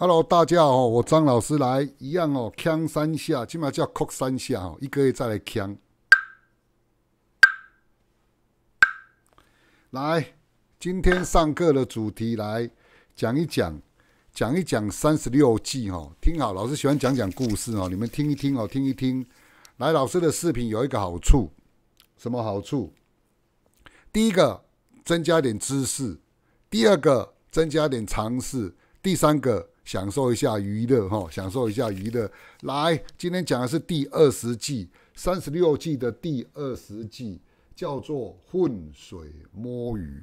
Hello，大家好，我张老师来一样哦，锵三下，起码叫哭三下哦，一个月再来锵。来，今天上课的主题来讲一讲，讲一讲三十六计哦。听好，老师喜欢讲讲故事哦，你们听一听哦，听一听。来，老师的视频有一个好处，什么好处？第一个，增加点知识；第二个，增加点尝试；第三个。享受一下娱乐哈，享受一下娱乐。来，今天讲的是第二十季，三十六计的第二十计叫做“混水摸鱼”。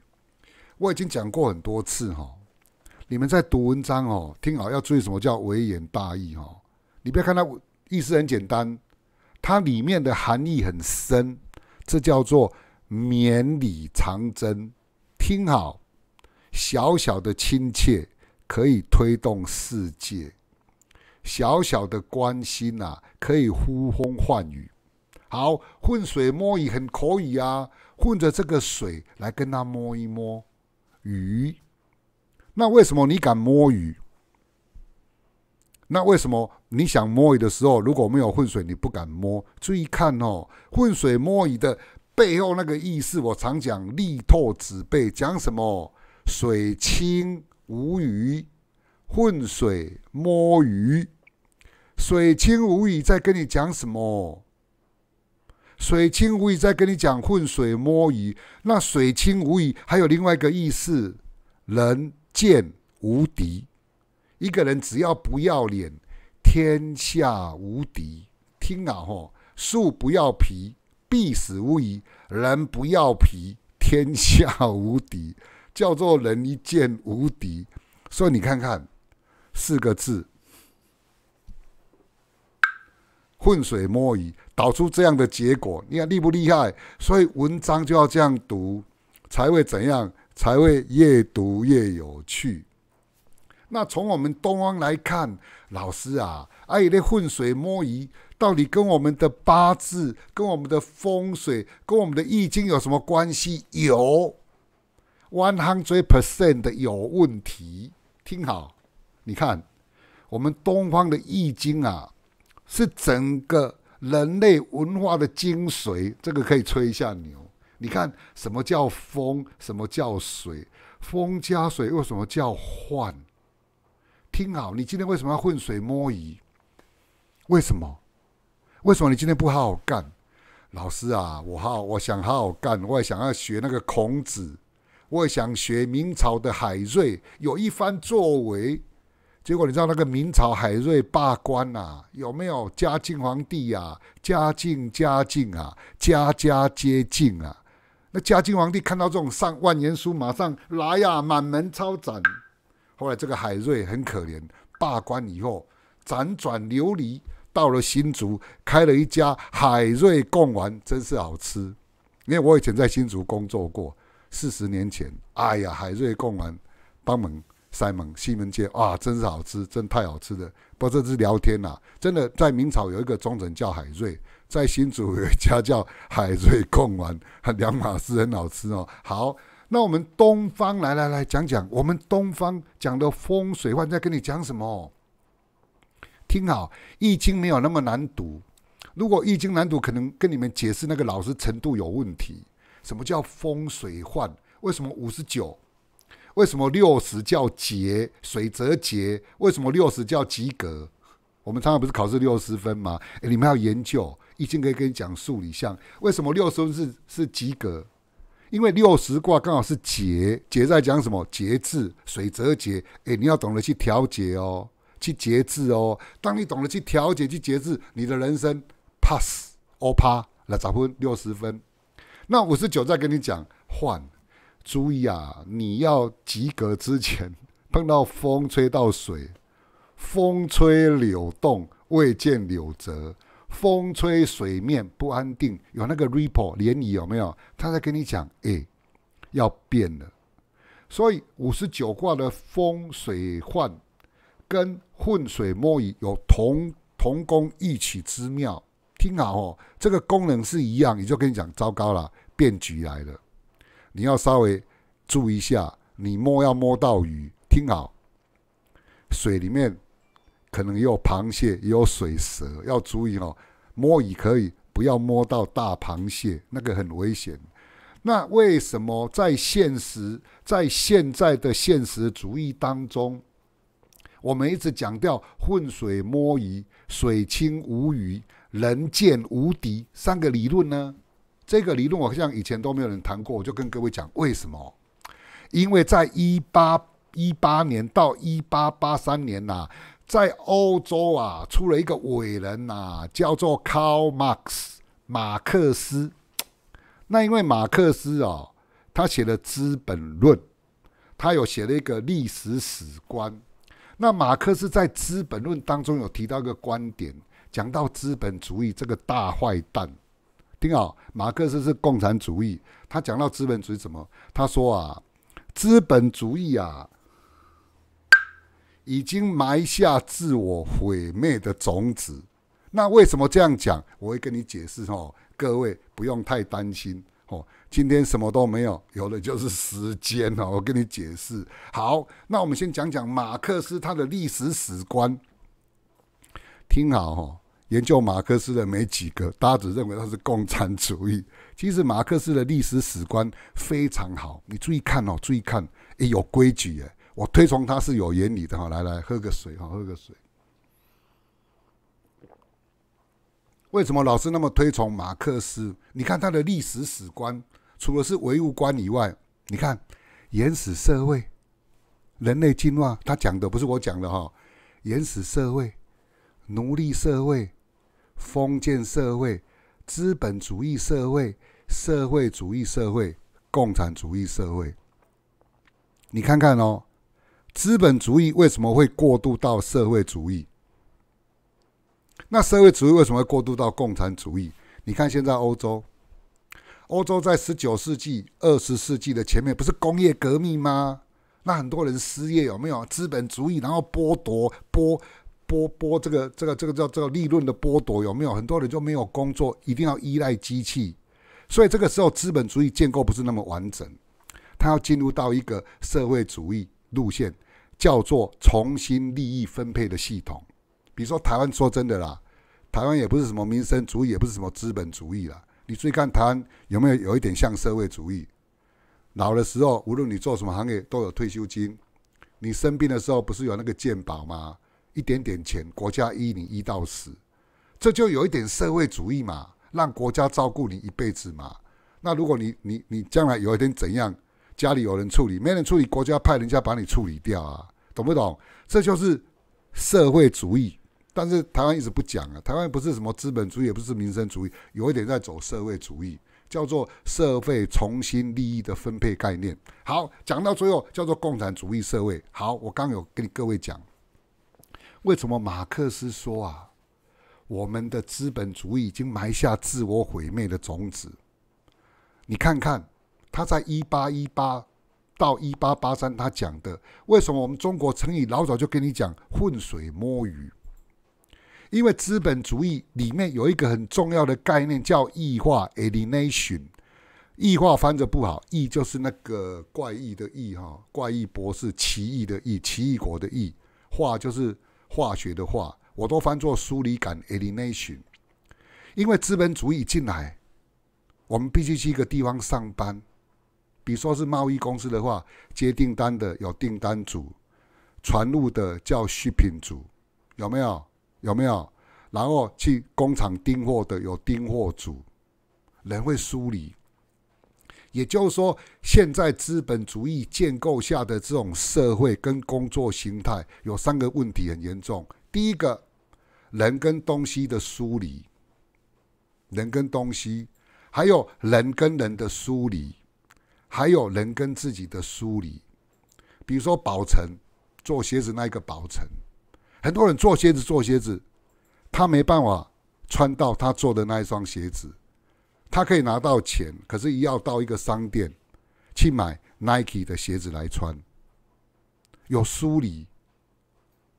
我已经讲过很多次哈，你们在读文章哦，听好，要注意什么叫“微言大义”哈。你不要看它意思很简单，它里面的含义很深。这叫做“绵里藏针”，听好，小小的亲切。可以推动世界，小小的关心啊，可以呼风唤雨。好，混水摸鱼很可以啊，混着这个水来跟他摸一摸鱼。那为什么你敢摸鱼？那为什么你想摸鱼的时候，如果没有混水，你不敢摸？注意看哦，混水摸鱼的背后那个意思，我常讲“力透纸背”，讲什么？水清。无鱼，混水摸鱼。水清无鱼，在跟你讲什么？水清无鱼，在跟你讲混水摸鱼。那水清无鱼，还有另外一个意思：人见无敌。一个人只要不要脸，天下无敌。听啊！吼，树不要皮，必死无疑；人不要皮，天下无敌。叫做人一见无敌，所以你看看四个字“混水摸鱼”，导出这样的结果，你看厉不厉害？所以文章就要这样读，才会怎样？才会越读越有趣。那从我们东方来看，老师啊，哎，那“混水摸鱼”到底跟我们的八字、跟我们的风水、跟我们的易经有什么关系？有。One hundred percent 的有问题，听好，你看，我们东方的易经啊，是整个人类文化的精髓，这个可以吹一下牛。你看，什么叫风？什么叫水？风加水为什么叫换？听好，你今天为什么要混水摸鱼？为什么？为什么你今天不好好干？老师啊，我好，我想好好干，我也想要学那个孔子。我也想学明朝的海瑞有一番作为，结果你知道那个明朝海瑞罢官呐，有没有嘉靖皇帝呀？嘉靖、嘉靖啊，家家皆靖啊。那嘉靖皇帝看到这种上万言书，马上来呀满门抄斩。后来这个海瑞很可怜，罢官以后辗转流离到了新竹，开了一家海瑞贡丸，真是好吃。因为我以前在新竹工作过。四十年前，哎呀，海瑞贡丸，帮忙塞门西门街啊，真是好吃，真太好吃的。不，这次聊天呐，真的在明朝有一个忠臣叫海瑞，在新竹有一家叫海瑞贡丸，两码事，很好吃哦。好，那我们东方来来来讲讲，我们东方讲的风水话在跟你讲什么？听好，《易经》没有那么难读，如果《易经》难读，可能跟你们解释那个老师程度有问题。什么叫风水换？为什么五十九？为什么六十叫节水则节？为什么六十叫及格？我们常常不是考试六十分吗？哎，你们要研究《易经》，可以跟你讲数理项，为什么六十分是是及格？因为六十卦刚好是节，节在讲什么？节制，水则节。哎，你要懂得去调节哦，去节制哦。当你懂得去调节、去节制，你的人生 pass or pass，那分？六十分。那五十九再跟你讲换，注意啊，你要及格之前碰到风吹到水，风吹柳动未见柳折，风吹水面不安定，有那个 ripple 涟漪有没有？他在跟你讲，哎，要变了。所以五十九卦的风水换跟混水摸鱼有同同工异曲之妙。听好哦，这个功能是一样，也就跟你讲，糟糕了，变局来了，你要稍微注意一下，你摸要摸到鱼。听好，水里面可能有螃蟹，也有水蛇，要注意哦。摸鱼可以，不要摸到大螃蟹，那个很危险。那为什么在现实，在现在的现实主义当中，我们一直强调混水摸鱼，水清无鱼？人见无敌三个理论呢？这个理论我好像以前都没有人谈过，我就跟各位讲为什么？因为在一八一八年到一八八三年呐，在欧洲啊出了一个伟人呐，叫做 Karl Marx 马克思那因为马克思啊，他写了《资本论》，他有写了一个历史史观。那马克思在《资本论》当中有提到一个观点。讲到资本主义这个大坏蛋，听好，马克思是共产主义。他讲到资本主义怎么？他说啊，资本主义啊，已经埋下自我毁灭的种子。那为什么这样讲？我会跟你解释哦，各位不用太担心哦。今天什么都没有，有的就是时间哦。我跟你解释。好，那我们先讲讲马克思他的历史史观，听好哦。研究马克思的没几个，大家只认为他是共产主义。其实马克思的历史史观非常好，你注意看哦，注意看，哎，有规矩哎，我推崇他是有原理的哈。来来，喝个水哈，喝个水。为什么老师那么推崇马克思？你看他的历史史观，除了是唯物观以外，你看原始社会、人类进化，他讲的不是我讲的哈。原始社会、奴隶社会。封建社会、资本主义社会、社会主义社会、共产主义社会，你看看哦，资本主义为什么会过渡到社会主义？那社会主义为什么会过渡到共产主义？你看现在欧洲，欧洲在十九世纪、二十世纪的前面不是工业革命吗？那很多人失业有没有？资本主义然后剥夺剥。剥剥这个这个这个叫这个利润的剥夺有没有？很多人就没有工作，一定要依赖机器，所以这个时候资本主义建构不是那么完整，他要进入到一个社会主义路线，叫做重新利益分配的系统。比如说台湾，说真的啦，台湾也不是什么民生主义，也不是什么资本主义啦。你注意看台湾有没有有一点像社会主义？老的时候，无论你做什么行业，都有退休金；你生病的时候，不是有那个健保吗？一点点钱，国家依你一到死，这就有一点社会主义嘛，让国家照顾你一辈子嘛。那如果你你你将来有一天怎样，家里有人处理没人处理，国家派人家把你处理掉啊，懂不懂？这就是社会主义。但是台湾一直不讲啊，台湾不是什么资本主义，也不是民生主义，有一点在走社会主义，叫做社会重新利益的分配概念。好，讲到最后叫做共产主义社会。好，我刚有跟各位讲。为什么马克思说啊，我们的资本主义已经埋下自我毁灭的种子？你看看他在一八一八到一八八三他讲的，为什么我们中国成语老早就跟你讲“浑水摸鱼”？因为资本主义里面有一个很重要的概念叫异化 （alienation）。异化翻着不好，异就是那个怪异的异哈，怪异博士奇异的异，奇异国的异化就是。化学的话，我都翻作疏离感 a l i e n a t i o n 因为资本主义进来，我们必须去一个地方上班。比如说是贸易公司的话，接订单的有订单组，传入的叫 shipping 组，有没有？有没有？然后去工厂订货的有订货组，人会疏离。也就是说，现在资本主义建构下的这种社会跟工作形态有三个问题很严重。第一个，人跟东西的疏离；人跟东西，还有人跟人的疏离，还有人跟自己的疏离。比如说，宝成做鞋子那一个宝成，很多人做鞋子做鞋子，他没办法穿到他做的那一双鞋子。他可以拿到钱，可是要到一个商店去买 Nike 的鞋子来穿，有疏离，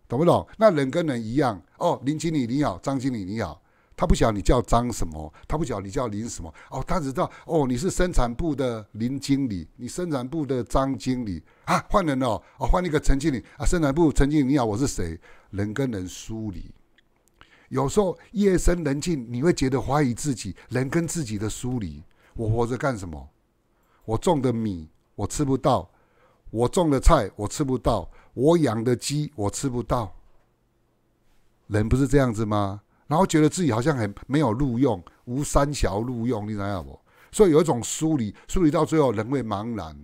懂不懂？那人跟人一样，哦，林经理你好，张经理你好，他不晓得你叫张什么，他不晓得你叫林什么，哦，他只知道哦你是生产部的林经理，你生产部的张经理啊，换人了，哦，换一个陈经理啊，生产部陈经理你好，我是谁？人跟人疏离。有时候夜深人静，你会觉得怀疑自己，人跟自己的疏离。我活着干什么？我种的米我吃不到，我种的菜我吃不到，我养的鸡我吃不到。人不是这样子吗？然后觉得自己好像很没有录用，无三桥录用，你知道不？所以有一种疏离，疏离到最后人会茫然，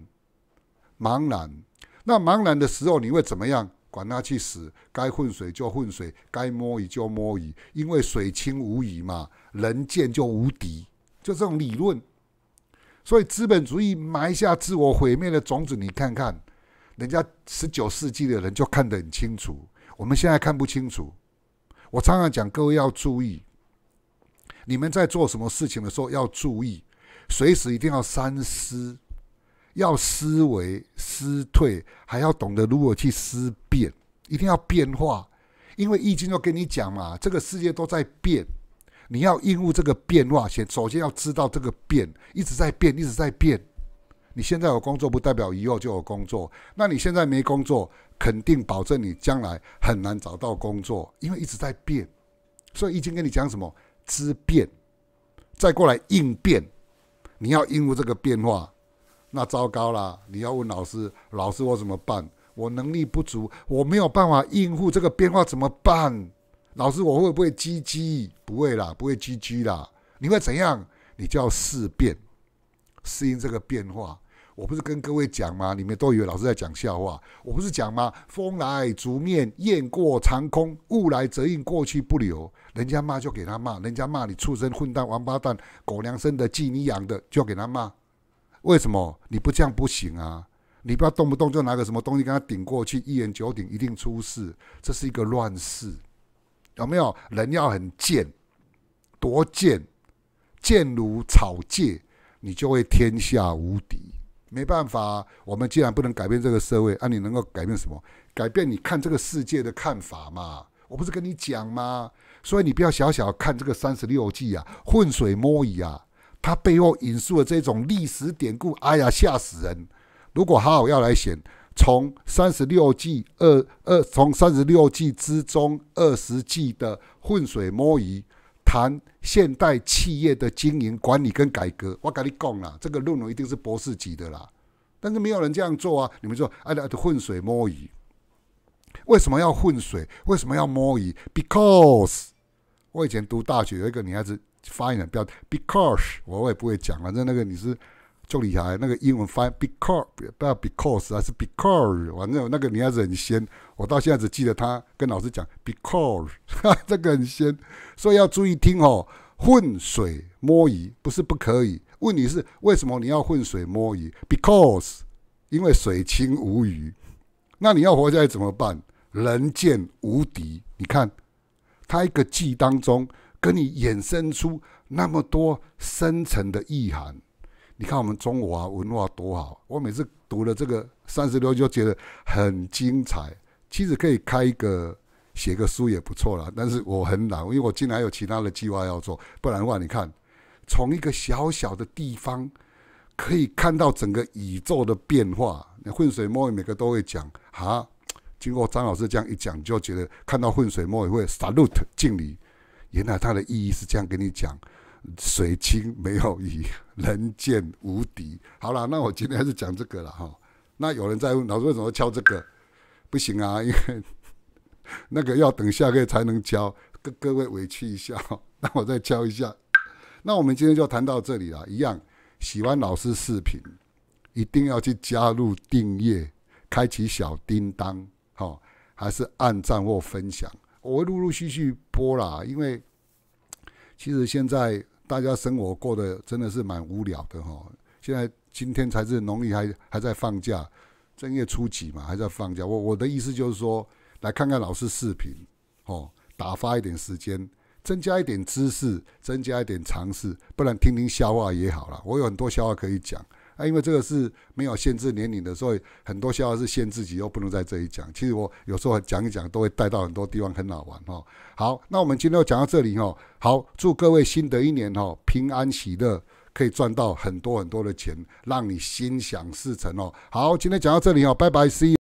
茫然。那茫然的时候你会怎么样？管他去死，该混水就混水，该摸鱼就摸鱼，因为水清无鱼嘛，人贱就无敌，就这种理论。所以资本主义埋下自我毁灭的种子，你看看，人家十九世纪的人就看得很清楚，我们现在看不清楚。我常常讲，各位要注意，你们在做什么事情的时候要注意，随时一定要三思。要思维、思退，还要懂得如何去思变，一定要变化。因为易经都跟你讲嘛，这个世界都在变，你要应付这个变化。先首先要知道这个变一直在变，一直在变。你现在有工作不代表以后就有工作，那你现在没工作，肯定保证你将来很难找到工作，因为一直在变。所以易经跟你讲什么？知变，再过来应变，你要应付这个变化。那糟糕啦，你要问老师，老师我怎么办？我能力不足，我没有办法应付这个变化，怎么办？老师我会不会积极？不会啦，不会积极啦。你会怎样？你就要适变，适应这个变化。我不是跟各位讲吗？你面都以为老师在讲笑话。我不是讲吗？风来竹面，雁过长空，雾来则应，过去不留。人家骂就给他骂，人家骂你畜生、混蛋、王八蛋、狗娘生的、鸡你养的，就给他骂。为什么你不这样不行啊？你不要动不动就拿个什么东西跟他顶过去，一言九鼎，一定出事。这是一个乱世，有没有人要很贱，多贱，贱如草芥，你就会天下无敌。没办法，我们既然不能改变这个社会，那你能够改变什么？改变你看这个世界的看法嘛？我不是跟你讲吗？所以你不要小小看这个三十六计啊，浑水摸鱼啊。他背后引述的这种历史典故，哎呀，吓死人！如果哈好要来选，从三十六计二二，从三十六计之中二十计的浑水摸鱼，谈现代企业的经营管理跟改革，我跟你讲啦，这个论文一定是博士级的啦。但是没有人这样做啊！你们说，哎呀，浑水摸鱼，为什么要混水？为什么要摸鱼？Because 我以前读大学有一个女孩子。发音的不要，because 我也不会讲，反正那个你是助理还那个英文翻 because 不要 because 还是 because，反正那个你子很仙，我到现在只记得他跟老师讲 because，这个很仙，所以要注意听哦。混水摸鱼不是不可以，问你是为什么你要混水摸鱼？because 因为水清无鱼，那你要活下来怎么办？人贱无敌，你看他一个记当中。跟你衍生出那么多深层的意涵，你看我们中华文化多好！我每次读了这个三十六就觉得很精彩。其实可以开一个写个书也不错啦。但是我很懒，因为我竟来有其他的计划要做。不然的话，你看从一个小小的地方，可以看到整个宇宙的变化。那混水摸鱼，每个都会讲哈。经过张老师这样一讲，就觉得看到混水摸鱼会 salute 敬礼。原来它的意义是这样跟你讲，水清没有鱼，人见无敌。好了，那我今天还是讲这个了哈。那有人在问老师为什么敲这个？不行啊，因为那个要等下个月才能教，各各位委屈一下，那我再敲一下。那我们今天就谈到这里了。一样，喜欢老师视频，一定要去加入订阅，开启小叮当，哈，还是按赞或分享。我会陆陆续续播啦，因为其实现在大家生活过得真的是蛮无聊的哈。现在今天才是农历还还在放假，正月初几嘛还在放假。我我的意思就是说，来看看老师视频，哦，打发一点时间，增加一点知识，增加一点尝试，不然听听笑话也好了。我有很多笑话可以讲。因为这个是没有限制年龄的，所以很多笑话是限自己，又不能在这里讲。其实我有时候讲一讲，都会带到很多地方很好玩哦。好，那我们今天就讲到这里哦。好，祝各位新的一年哦平安喜乐，可以赚到很多很多的钱，让你心想事成哦。好，今天讲到这里哦，拜拜，See。you。